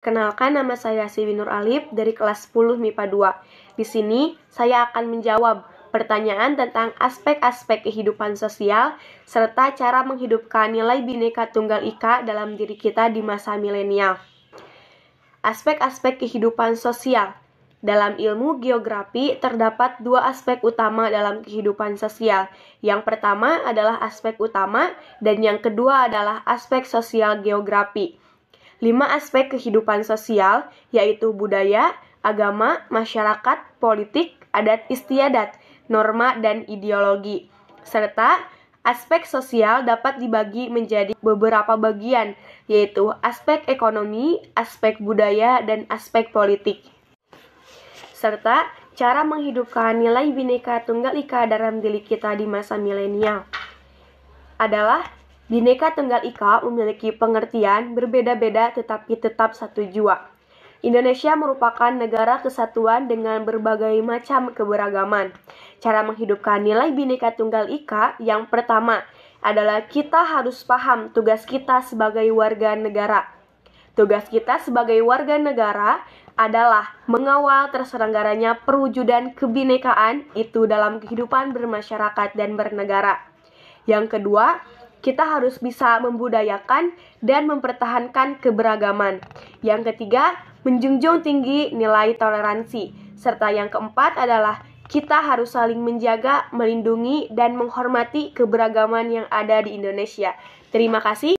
Kenalkan nama saya Siwi Nur Alif dari kelas 10 MIPA 2. Di sini saya akan menjawab pertanyaan tentang aspek-aspek kehidupan sosial serta cara menghidupkan nilai Bhinneka Tunggal Ika dalam diri kita di masa milenial. Aspek-aspek kehidupan sosial dalam ilmu geografi terdapat dua aspek utama dalam kehidupan sosial. Yang pertama adalah aspek utama dan yang kedua adalah aspek sosial geografi lima aspek kehidupan sosial, yaitu budaya, agama, masyarakat, politik, adat istiadat, norma, dan ideologi. Serta aspek sosial dapat dibagi menjadi beberapa bagian, yaitu aspek ekonomi, aspek budaya, dan aspek politik. Serta cara menghidupkan nilai bineka tunggal ika dalam diri kita di masa milenial adalah Bhinneka Tunggal Ika memiliki pengertian berbeda-beda tetapi tetap satu jua. Indonesia merupakan negara kesatuan dengan berbagai macam keberagaman. Cara menghidupkan nilai Bhinneka Tunggal Ika yang pertama adalah kita harus paham tugas kita sebagai warga negara. Tugas kita sebagai warga negara adalah mengawal terselenggaranya perwujudan kebinekaan itu dalam kehidupan bermasyarakat dan bernegara. Yang kedua, kita harus bisa membudayakan dan mempertahankan keberagaman. Yang ketiga, menjunjung tinggi nilai toleransi. Serta yang keempat adalah kita harus saling menjaga, melindungi, dan menghormati keberagaman yang ada di Indonesia. Terima kasih.